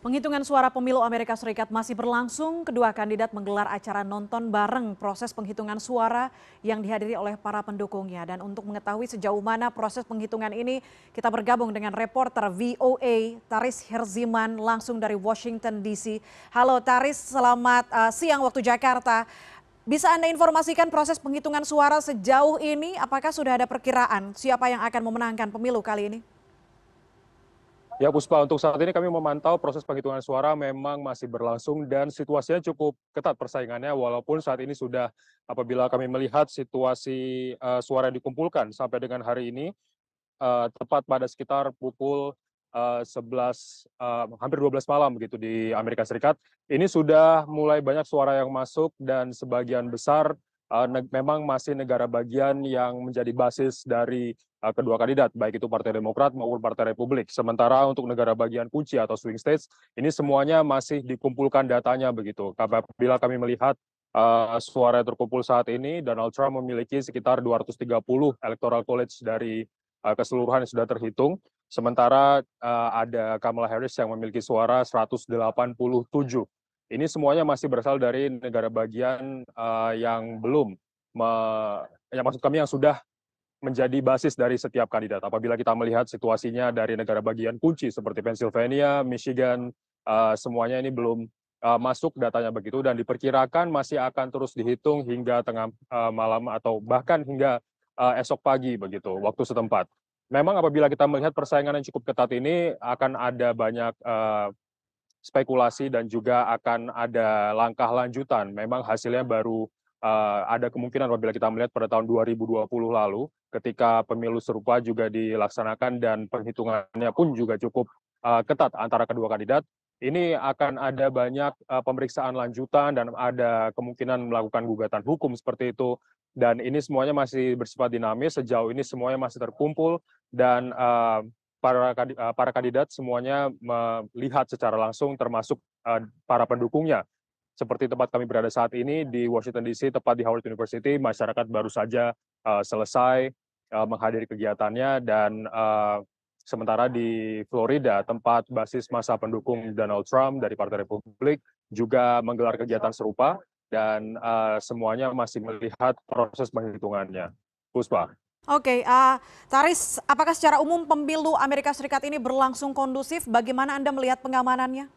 Penghitungan suara pemilu Amerika Serikat masih berlangsung. Kedua kandidat menggelar acara nonton bareng proses penghitungan suara yang dihadiri oleh para pendukungnya. Dan untuk mengetahui sejauh mana proses penghitungan ini, kita bergabung dengan reporter VOA Taris Herziman langsung dari Washington DC. Halo Taris, selamat uh, siang waktu Jakarta. Bisa Anda informasikan proses penghitungan suara sejauh ini? Apakah sudah ada perkiraan siapa yang akan memenangkan pemilu kali ini? Ya Puspa, untuk saat ini kami memantau proses penghitungan suara memang masih berlangsung dan situasinya cukup ketat persaingannya walaupun saat ini sudah apabila kami melihat situasi uh, suara yang dikumpulkan sampai dengan hari ini uh, tepat pada sekitar pukul uh, 11 uh, hampir 12 malam begitu di Amerika Serikat ini sudah mulai banyak suara yang masuk dan sebagian besar Eh, memang masih negara bagian yang menjadi basis dari eh, kedua kandidat, baik itu Partai Demokrat maupun Partai Republik. Sementara untuk negara bagian kunci atau swing states, ini semuanya masih dikumpulkan datanya begitu. Bila kami melihat uh, suara yang terkumpul saat ini, Donald Trump memiliki sekitar 230 electoral college dari uh, keseluruhan yang sudah terhitung. Sementara uh, ada Kamala Harris yang memiliki suara 187 ini semuanya masih berasal dari negara bagian uh, yang belum, me, yang maksud kami yang sudah menjadi basis dari setiap kandidat. Apabila kita melihat situasinya dari negara bagian kunci seperti Pennsylvania, Michigan, uh, semuanya ini belum uh, masuk datanya begitu dan diperkirakan masih akan terus dihitung hingga tengah uh, malam atau bahkan hingga uh, esok pagi begitu waktu setempat memang apabila kita melihat persaingan yang cukup ketat ini akan ada banyak uh, spekulasi dan juga akan ada langkah lanjutan. Memang hasilnya baru uh, ada kemungkinan apabila kita melihat pada tahun 2020 lalu ketika pemilu serupa juga dilaksanakan dan penghitungannya pun juga cukup uh, ketat antara kedua kandidat. Ini akan ada banyak uh, pemeriksaan lanjutan dan ada kemungkinan melakukan gugatan hukum seperti itu. Dan ini semuanya masih bersifat dinamis. Sejauh ini semuanya masih terkumpul dan uh, para eh, para kandidat semuanya melihat secara langsung termasuk eh, para pendukungnya. Seperti tempat kami berada saat ini di Washington DC, tepat di Howard University, masyarakat baru saja eh, selesai menghadiri kegiatannya dan sementara di Florida, tempat basis masa pendukung Donald Trump dari Partai Republik juga menggelar kegiatan serupa dan uh, semuanya masih melihat proses penghitungannya. Puspa. Oke, okay, uh, eh, Taris, apakah secara umum pemilu Amerika Serikat ini berlangsung kondusif? Bagaimana Anda melihat pengamanannya?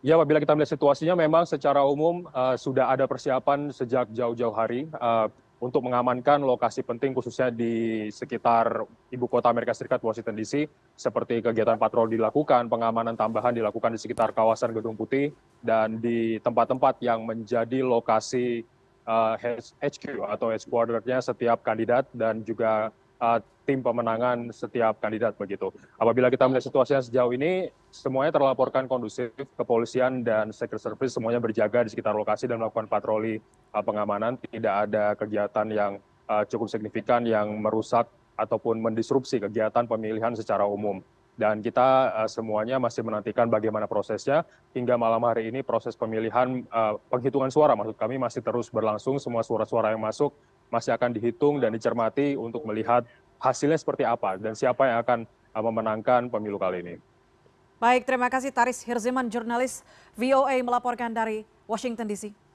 Ya, apabila kita melihat situasinya, memang secara umum uh, sudah ada persiapan sejak jauh-jauh hari uh, untuk mengamankan lokasi penting, khususnya di sekitar ibu kota Amerika Serikat, Washington DC, seperti kegiatan patroli dilakukan, pengamanan tambahan dilakukan di sekitar kawasan Gedung Putih, dan di tempat-tempat yang menjadi lokasi HQ eh, atau headquarternya setiap kandidat dan juga uh, tim pemenangan setiap kandidat begitu. Apabila kita melihat situasinya sejauh ini, semuanya terlaporkan kondusif, kepolisian dan Secret Service semuanya berjaga di sekitar lokasi dan melakukan patroli uh, pengamanan. Tidak ada kegiatan yang uh, cukup signifikan yang merusak ataupun mendisrupsi kegiatan pemilihan secara umum dan kita eh, semuanya masih menantikan bagaimana prosesnya hingga malam hari ini proses pemilihan eh, penghitungan suara maksud kami masih terus berlangsung semua suara-suara yang masuk masih akan dihitung dan dicermati untuk melihat hasilnya seperti apa dan siapa yang akan eh, memenangkan pemilu kali ini. Baik, terima kasih Taris Hirziman, jurnalis VOA melaporkan dari Washington DC.